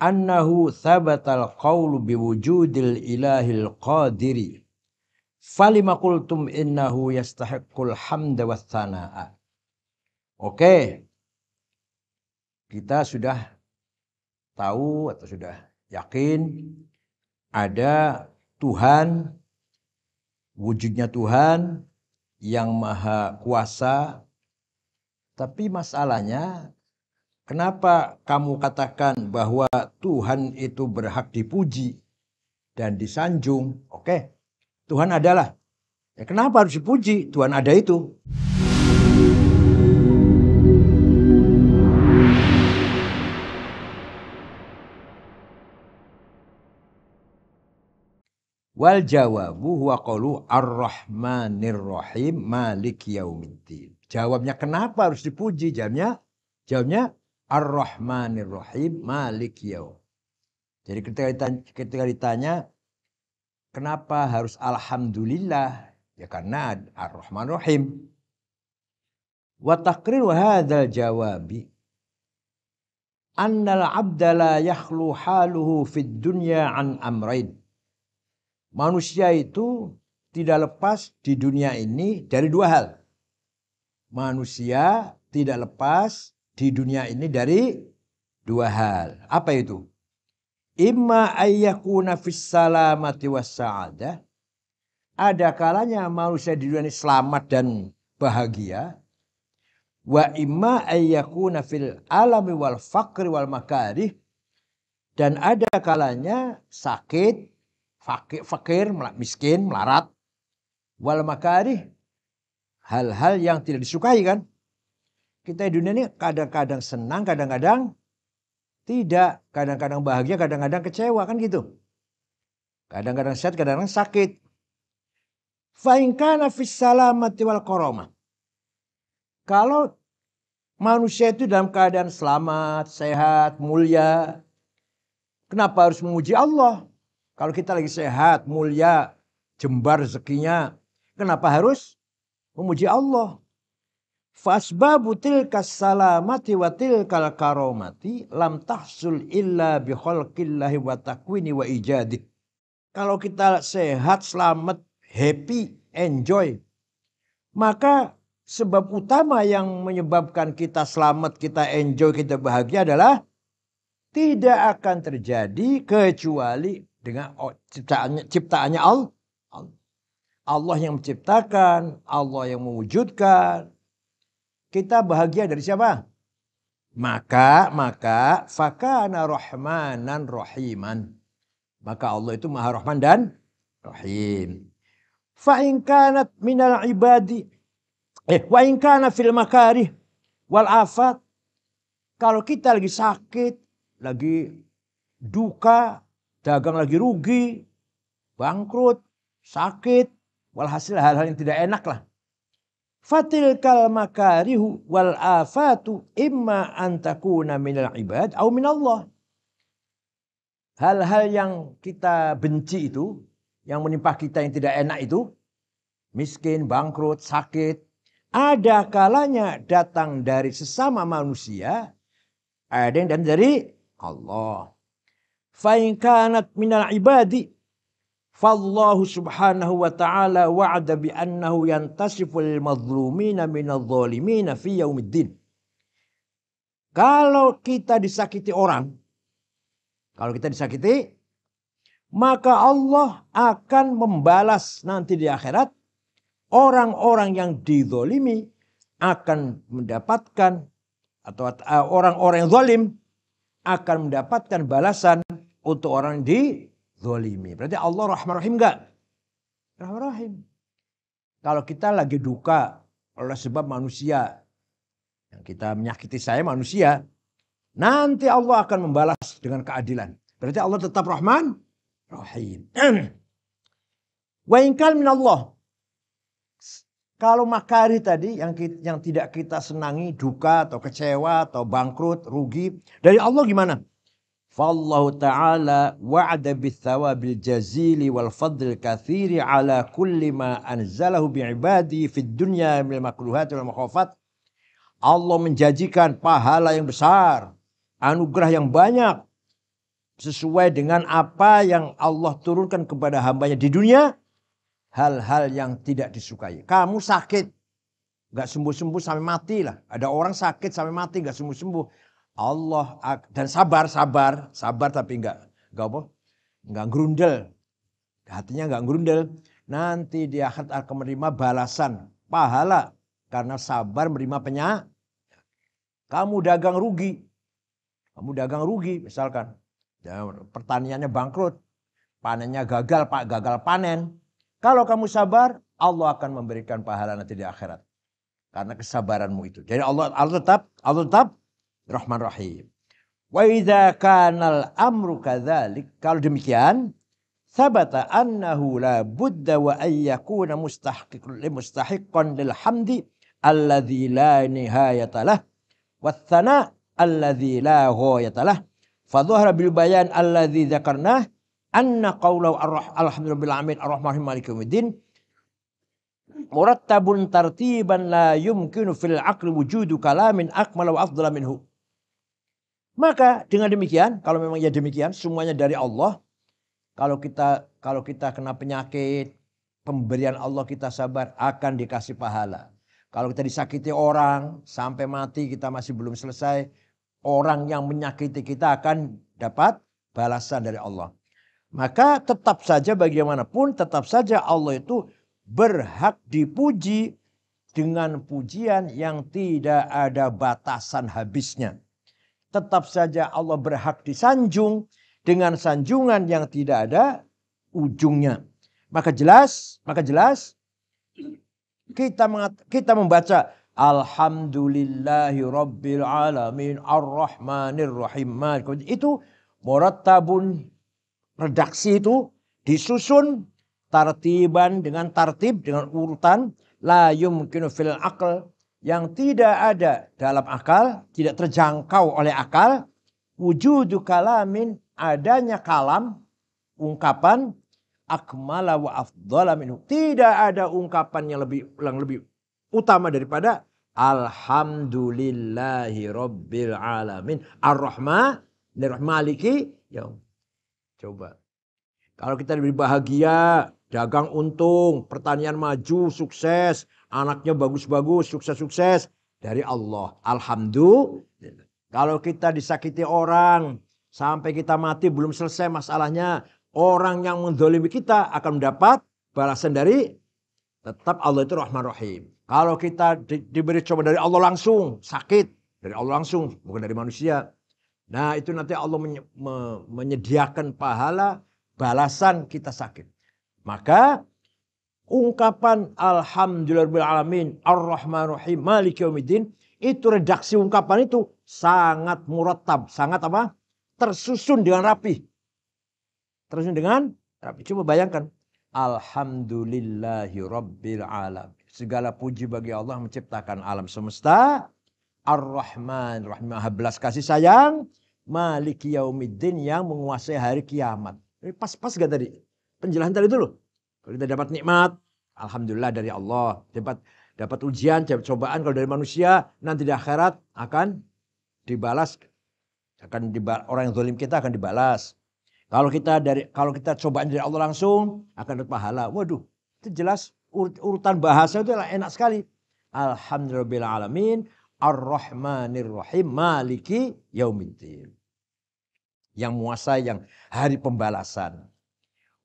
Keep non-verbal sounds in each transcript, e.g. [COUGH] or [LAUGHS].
annahu thabatal qawlu biwujudil ilahil qadiri falima qultum innahu yastahiqqul hamda was sanaa oke kita sudah tahu atau sudah yakin ada Tuhan wujudnya Tuhan yang maha kuasa tapi masalahnya Kenapa kamu katakan bahwa Tuhan itu berhak dipuji dan disanjung? Oke, Tuhan adalah. Ya, kenapa harus dipuji? Tuhan ada itu. Wal jawabu huwa qawlu ar-rahmanir rahim malik yaumiddin. Jawabnya kenapa harus dipuji? Jawabnya jawabnya Ar-Rahmanir Rahim Malik Yaw. Jadi ketika ditanya, ketika ditanya kenapa harus alhamdulillah? Ya karena ar rahmanir Rahim. Wa taqrir hadzal jawabi annal abda la yakhlu haluhu fid dunya an amrain. Manusia itu tidak lepas di dunia ini dari dua hal. Manusia tidak lepas di dunia ini dari dua hal. Apa itu? Imma ayyakuna fis salamati was sa'adah. Ada kalanya manusia di dunia ini selamat dan bahagia. Wa imma ayyakuna fil alami wal fakri wal makarih. Dan ada kalanya sakit, fakir, fakir miskin, melarat. Wal makarih. Hal-hal yang tidak disukai kan kita di dunia ini kadang-kadang senang, kadang-kadang tidak, kadang-kadang bahagia, kadang-kadang kecewa kan gitu. Kadang-kadang sehat, kadang-kadang sakit. Fa'inkana fis salamati wal koroma. Kalau manusia itu dalam keadaan selamat, sehat, mulia, kenapa harus memuji Allah? Kalau kita lagi sehat, mulia, jembar rezekinya, kenapa harus memuji Allah? Fasbabu tilkas salamati wa tilkal karomati lam tahsul illa bi khalqillahi wa takwini wa ijadi. Kalau kita sehat, selamat, happy, enjoy, maka sebab utama yang menyebabkan kita selamat, kita enjoy, kita bahagia adalah tidak akan terjadi kecuali dengan ciptaannya ciptaannya Allah. Allah yang menciptakan, Allah yang mewujudkan, kita bahagia dari siapa? Maka, maka, fakana rahmanan rahiman. Maka Allah itu maha rahman dan rahim. Fa'in min minal ibadi. Eh, wa'in kana fil makarih wal afat. Kalau kita lagi sakit, lagi duka, dagang lagi rugi, bangkrut, sakit, walhasil hal-hal yang tidak enak lah. Fatilkal makarihu wal afatu imma antakuna minal ibad au minallah. Hal-hal yang kita benci itu, yang menimpa kita yang tidak enak itu, miskin, bangkrut, sakit, ada kalanya datang dari sesama manusia, ada yang datang dari Allah. Fa'inkanat minal ibadi Fallahu subhanahu wa ta'ala wa'ada bi annahu yantasifu lil madhlumina minadh dhalimina fi yaumiddin. Kalau kita disakiti orang, kalau kita disakiti, maka Allah akan membalas nanti di akhirat orang-orang yang didolimi akan mendapatkan atau eh, orang-orang yang zalim akan mendapatkan balasan untuk orang di zolimi. Berarti Allah rahman rahim gak? Rahman rahim. Kalau kita lagi duka oleh sebab manusia. Yang kita menyakiti saya manusia. Nanti Allah akan membalas dengan keadilan. Berarti Allah tetap rahman rahim. [CLEARS THROAT] Wa inkal min Allah. Kalau makari tadi yang yang tidak kita senangi, duka atau kecewa atau bangkrut, rugi dari Allah gimana? Fallahu ta'ala wa'ada bithawabil jazili wal fadl kathiri ala kulli ma anzalahu ibadi fi dunya mil makruhat wal makhafat. Allah menjanjikan pahala yang besar, anugerah yang banyak sesuai dengan apa yang Allah turunkan kepada hambanya di dunia hal-hal yang tidak disukai. Kamu sakit, nggak sembuh-sembuh sampai mati lah. Ada orang sakit sampai mati nggak sembuh-sembuh. Allah dan sabar sabar sabar tapi nggak nggak apa nggak grundel hatinya nggak grundel nanti di akhirat akan menerima balasan pahala karena sabar menerima penyak kamu dagang rugi kamu dagang rugi misalkan ya, pertaniannya bangkrut panennya gagal pak gagal panen kalau kamu sabar Allah akan memberikan pahala nanti di akhirat karena kesabaranmu itu jadi Allah Allah tetap Allah tetap Rahman Rahim. Wa idza kana al-amru kadzalik. Kalau demikian, sabata annahu la budda wa ayyakuna yakuna mustahiqqan li mustahiqqan lil hamdi alladzi la nihayata lah wa tsana alladzi la ghayata lah. Fa dhahara bil bayan alladzi dzakarnah anna qawlahu alhamdulillahi alamin arrahmanir rahim maliki yaumiddin murattabun tartiban la yumkinu fil aqli wujudu kalamin akmala wa afdala minhu Maka dengan demikian, kalau memang ya demikian, semuanya dari Allah. Kalau kita kalau kita kena penyakit, pemberian Allah kita sabar akan dikasih pahala. Kalau kita disakiti orang sampai mati kita masih belum selesai, orang yang menyakiti kita akan dapat balasan dari Allah. Maka tetap saja bagaimanapun tetap saja Allah itu berhak dipuji dengan pujian yang tidak ada batasan habisnya tetap saja Allah berhak disanjung dengan sanjungan yang tidak ada ujungnya. Maka jelas, maka jelas kita kita membaca Alhamdulillahi Rabbil Alamin Ar-Rahmanir Rahim. Itu murattabun redaksi itu disusun tartiban dengan tartib dengan urutan la yumkinu fil aql yang tidak ada dalam akal, tidak terjangkau oleh akal, wujudu kalamin adanya kalam, ungkapan akmala wa afdala minhu. Tidak ada ungkapan yang lebih yang lebih utama daripada alhamdulillahi rabbil alamin ar-rahman maliki ya coba kalau kita lebih bahagia dagang untung pertanian maju sukses anaknya bagus-bagus, sukses-sukses dari Allah. Alhamdulillah. Kalau kita disakiti orang sampai kita mati belum selesai masalahnya, orang yang mendolimi kita akan mendapat balasan dari tetap Allah itu Rahman Rahim. Kalau kita di, diberi coba dari Allah langsung sakit dari Allah langsung bukan dari manusia. Nah itu nanti Allah menye, menyediakan pahala balasan kita sakit. Maka ungkapan ar arrahmanirrahim maliki yaumiddin itu redaksi ungkapan itu sangat murattab, sangat apa? tersusun dengan rapi. Tersusun dengan rapi. Coba bayangkan. Alhamdulillahirobbilalamin. Segala puji bagi Allah menciptakan alam semesta. Ar-Rahman, Rahimah belas kasih sayang. Maliki yaumiddin yang menguasai hari kiamat. ini Pas-pas gak tadi? Penjelasan tadi dulu. Kalau kita dapat nikmat, Alhamdulillah dari Allah. Dapat dapat ujian, dapat cobaan kalau dari manusia, nanti di akhirat akan dibalas akan dibalas, orang yang zalim kita akan dibalas. Kalau kita dari kalau kita cobaan dari Allah langsung akan dapat pahala. Waduh, itu jelas urutan bahasa itu enak sekali. Alhamdulillah alamin Ar-Rahmanir Rahim Maliki Yaumiddin. Yang menguasai yang hari pembalasan.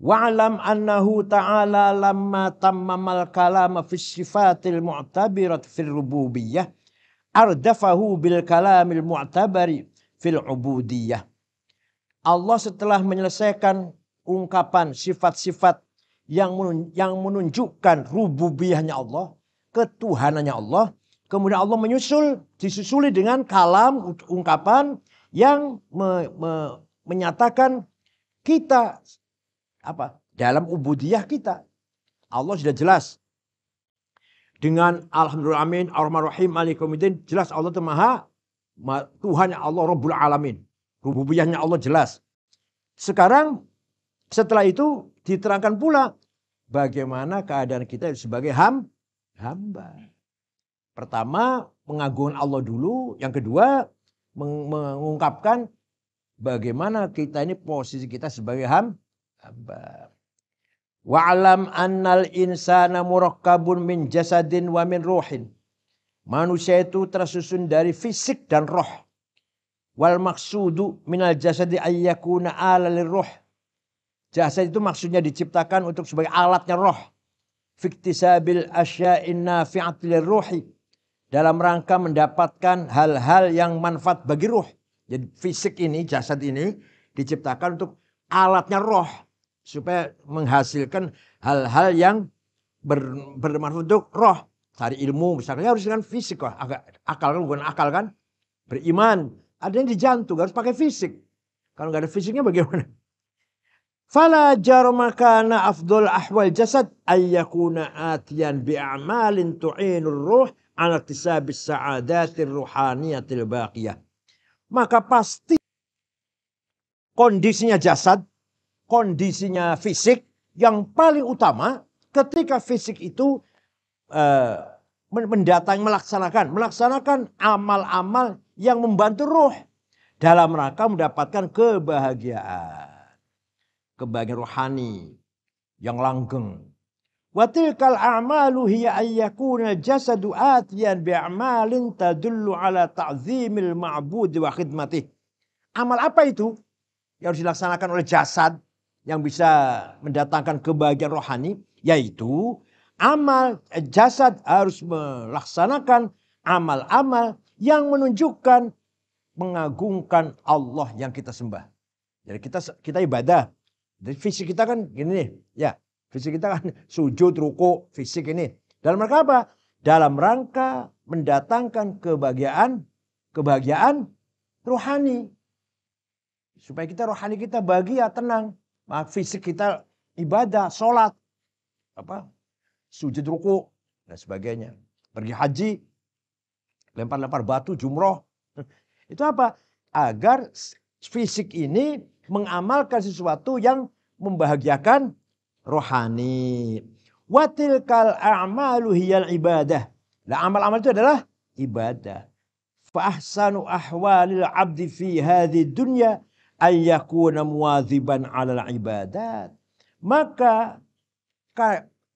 Wa'lam annahu ta'ala lamma tammamal kalama fi sifatil mu'tabirat fil rububiyyah ardafahu bil kalamil mu'tabari fil ubudiyyah Allah setelah menyelesaikan ungkapan sifat-sifat yang yang menunjukkan rububiyahnya Allah, ketuhanannya Allah, kemudian Allah menyusul disusuli dengan kalam ungkapan yang me, me, menyatakan kita apa? Dalam ubudiyah kita. Allah sudah jelas. Dengan alhamdulillah amin, ar-rahman jelas Allah itu maha Tuhan Allah Rabbul Alamin. Rububiyahnya Allah jelas. Sekarang setelah itu diterangkan pula bagaimana keadaan kita sebagai ham hamba. Pertama mengagungkan Allah dulu, yang kedua mengungkapkan bagaimana kita ini posisi kita sebagai ham wa alam annal insana murakkabun min jasadin wa min ruhin. Manusia itu tersusun dari fisik dan roh. Wal maksudu minal jasadi ayyakuna ala ruh. Jasad itu maksudnya diciptakan untuk sebagai alatnya roh. Fiktisabil asya'in nafi'at ruhi. Dalam rangka mendapatkan hal-hal yang manfaat bagi ruh. Jadi fisik ini, jasad ini diciptakan untuk alatnya roh supaya menghasilkan hal-hal yang ber, bermanfaat untuk roh cari ilmu misalnya harus dengan fisik kok akal kan bukan akal kan beriman ada yang di jantung harus pakai fisik kalau nggak ada fisiknya bagaimana [LAUGHS] fala jarma afdol ahwal jasad ayyakuna atian bi amalin tu'inur ruh ala tisabis sa'adatir ruhaniyatil baqiyah maka pasti kondisinya jasad kondisinya fisik yang paling utama ketika fisik itu uh, eh, mendatang melaksanakan melaksanakan amal-amal yang membantu ruh dalam rangka mendapatkan kebahagiaan kebahagiaan rohani yang langgeng watilkal a'malu hiya ayyakuna jasadu atiyan bi'amalin tadullu ala ta'zimil ma'bud wa khidmatih amal apa itu yang harus dilaksanakan oleh jasad yang bisa mendatangkan kebahagiaan rohani yaitu amal eh, jasad harus melaksanakan amal-amal yang menunjukkan mengagungkan Allah yang kita sembah. Jadi kita kita ibadah. Jadi fisik kita kan gini nih, ya. Fisik kita kan [LAUGHS] sujud, ruku, fisik ini. Dalam rangka apa? Dalam rangka mendatangkan kebahagiaan, kebahagiaan rohani. Supaya kita rohani kita bahagia, tenang. Ah, fisik kita ibadah, sholat, apa, sujud ruku, dan sebagainya. Pergi haji, lempar-lempar batu, jumroh. [LAUGHS] Itu apa? Agar fisik ini mengamalkan sesuatu yang membahagiakan rohani. Watil kal a'malu hiyal ibadah. Nah, amal-amal itu adalah ibadah. Fa'ahsanu ahwalil abdi fi hadhi dunya ayyakuna muwaziban alal ibadat. Maka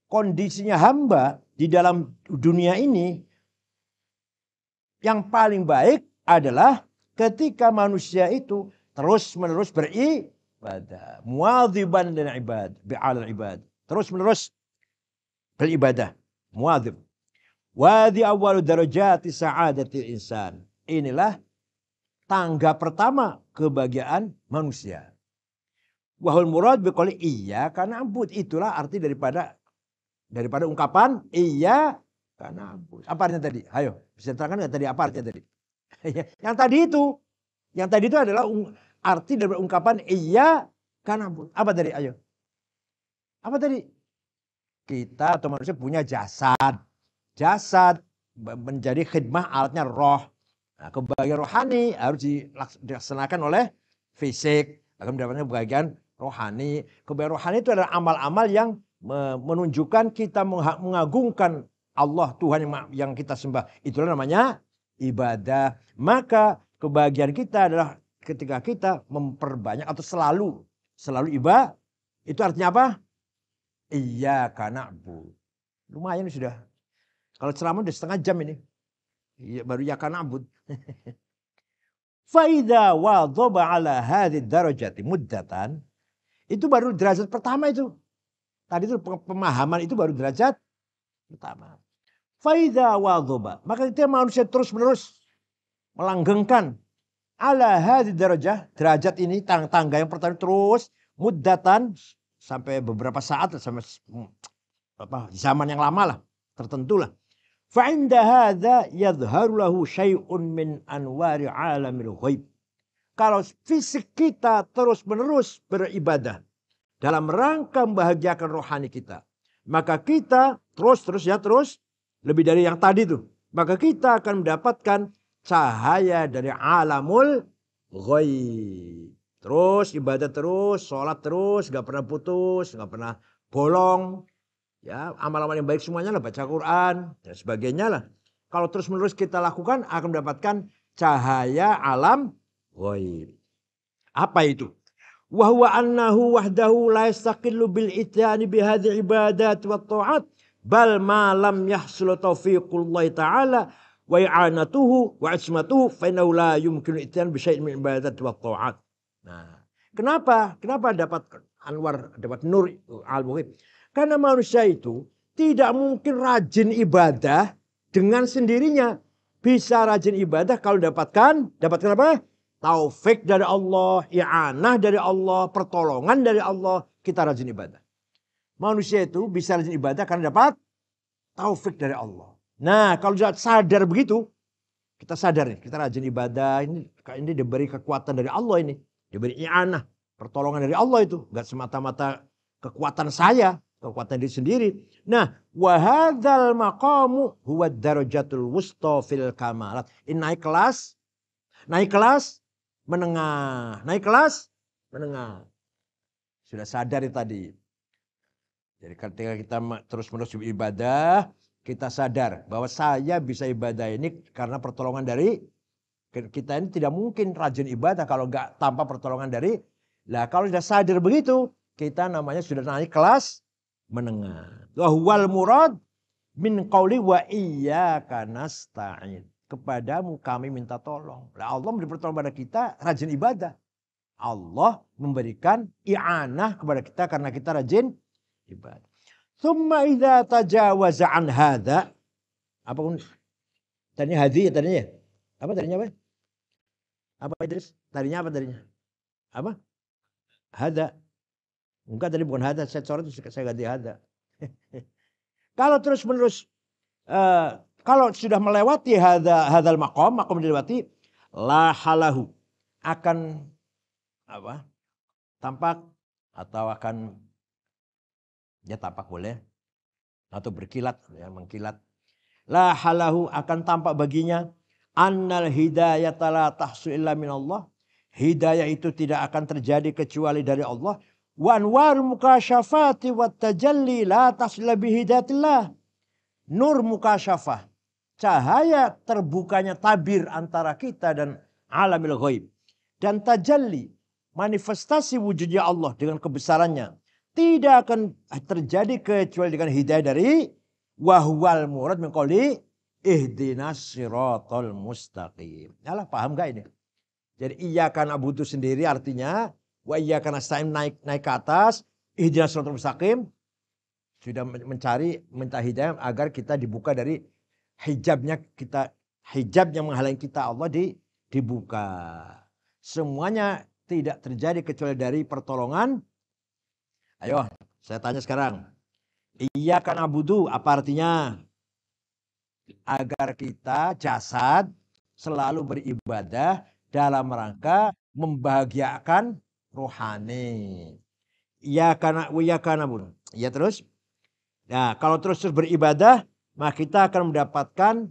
kondisinya hamba di dalam dunia ini yang paling baik adalah ketika manusia itu terus-menerus beribadah, muwaziban lil ibad, bi'al ibad. Terus-menerus beribadah, muwazib. Wadi awal darajati sa'adatil insan. Inilah tangga pertama kebahagiaan manusia. Wahul murad berkali iya karena ampun. Itulah arti daripada daripada ungkapan iya karena ampun. Apa artinya tadi? Ayo, bisa terangkan nggak tadi apa artinya tadi? [LAUGHS] Iya, yang tadi itu, yang tadi itu adalah arti dari ungkapan iya karena ampun. Apa tadi? Ayo. Apa tadi? Kita atau manusia punya jasad. Jasad menjadi khidmah alatnya roh. Nah, kebahagiaan rohani harus dilaksanakan oleh fisik agar mendapatkan kebahagiaan rohani. Kebahagiaan rohani itu adalah amal-amal yang menunjukkan kita mengagungkan Allah Tuhan yang kita sembah. Itulah namanya ibadah. Maka kebahagiaan kita adalah ketika kita memperbanyak atau selalu selalu ibadah. Itu artinya apa? Iya karena bu. Lumayan sudah. Kalau ceramah udah setengah jam ini. Ya, baru ya karena abud. [LAUGHS] Faida dhoba ala hadhi darajati muddatan. Itu baru derajat pertama itu. Tadi itu pemahaman itu baru derajat pertama. Faida dhoba. Maka kita manusia terus-menerus melanggengkan ala hadhi darajah. Derajat ini tang tangga yang pertama terus muddatan sampai beberapa saat sampai apa zaman yang lama lah tertentu lah فعند هذا يظهر له شيء من أنوار عالم الغيب kalau fisik kita terus-menerus beribadah dalam rangka membahagiakan rohani kita, maka kita terus-terus ya terus lebih dari yang tadi tuh, maka kita akan mendapatkan cahaya dari alamul ghoi. Terus ibadah terus, sholat terus, nggak pernah putus, nggak pernah bolong, Ya, amal-amal yang baik semuanya lah baca Quran dan sebagainya lah. Kalau terus-menerus kita lakukan akan mendapatkan cahaya alam ghaib. Apa itu? wahwa annahu wahdahu la yastaqillu bil ityani bi hadhihi ibadat wa ta'at bal ma lam yahsul tawfiqullah ta'ala wa i'anatuhu wa ismatuhu fa innahu la yumkinu ityan bi syai' min ibadat wa ta'at. Nah, kenapa? Kenapa dapat Anwar dapat Nur Al-Mughib? Karena manusia itu tidak mungkin rajin ibadah dengan sendirinya. Bisa rajin ibadah kalau dapatkan, dapatkan apa? Taufik dari Allah, i'anah dari Allah, pertolongan dari Allah. Kita rajin ibadah. Manusia itu bisa rajin ibadah karena dapat taufik dari Allah. Nah, kalau sudah sadar begitu, kita sadar nih, kita rajin ibadah, ini ini diberi kekuatan dari Allah ini, diberi i'anah, pertolongan dari Allah itu, nggak semata-mata kekuatan saya, kekuatan diri sendiri. Nah, wahadal maqamu huwa darajatul wusta fil kamalat. Ini naik kelas, naik kelas, menengah, naik kelas, menengah. Sudah sadar tadi. Jadi ketika kita terus-menerus ibadah, kita sadar bahwa saya bisa ibadah ini karena pertolongan dari kita ini tidak mungkin rajin ibadah kalau nggak tanpa pertolongan dari lah kalau sudah sadar begitu kita namanya sudah naik kelas menengah. Wahwal murad min qawli wa iyyaka nasta'in. Kepadamu kami minta tolong. Lah Allah memberi pertolongan kepada kita rajin ibadah. Allah memberikan i'anah kepada kita karena kita rajin ibadah. Thumma idza tajawaza an hadza apa pun tadinya hadhi ya, tadinya apa tadinya apa? Apa Idris? Tadinya apa tadinya? Apa? Hada Enggak tadi bukan hada, saya coret saya ganti hada. [LAUGHS] kalau terus menerus uh, eh, kalau sudah melewati hada hadal makom makom dilewati la halahu akan apa tampak atau akan ya tampak boleh atau berkilat ya mengkilat la halahu akan tampak baginya annal hidayah tahsu illa minallah hidayah itu tidak akan terjadi kecuali dari Allah wa anwar mukashafati wa tajalli la tasla bihidatillah. Nur mukashafah. Cahaya terbukanya tabir antara kita dan alamil ghaib. Dan tajalli manifestasi wujudnya Allah dengan kebesarannya tidak akan terjadi kecuali dengan hidayah dari wahwal murad mengkoli ihdinas siratal mustaqim. Alah paham gak ini? Jadi iya kan abudu sendiri artinya Wa iya karena saim naik naik ke atas. hijrah suratul mustaqim. Sudah mencari minta hidayah agar kita dibuka dari hijabnya kita hijab yang menghalangi kita Allah di dibuka. Semuanya tidak terjadi kecuali dari pertolongan. Ayo, saya tanya sekarang. Iya karena budu apa artinya? Agar kita jasad selalu beribadah dalam rangka membahagiakan rohani. Ya karena ya karena bun. Ya terus. Nah, kalau terus terus beribadah, maka kita akan mendapatkan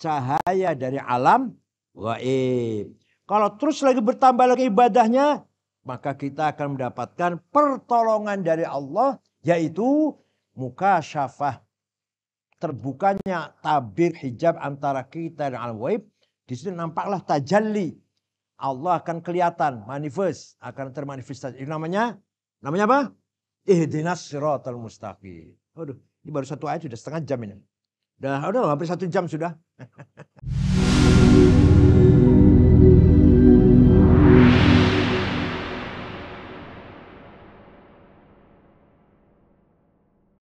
cahaya dari alam gaib. Kalau terus lagi bertambah lagi ibadahnya, maka kita akan mendapatkan pertolongan dari Allah yaitu muka syafah. Terbukanya tabir hijab antara kita dan alam gaib. Di sini nampaklah tajalli Allah akan kelihatan, manifest, akan termanifestasi. Ini namanya namanya apa? Ihdinas siratal mustaqim. Aduh, ini baru satu ayat sudah setengah jam ini. Udah, udah hampir satu jam sudah. [LAUGHS]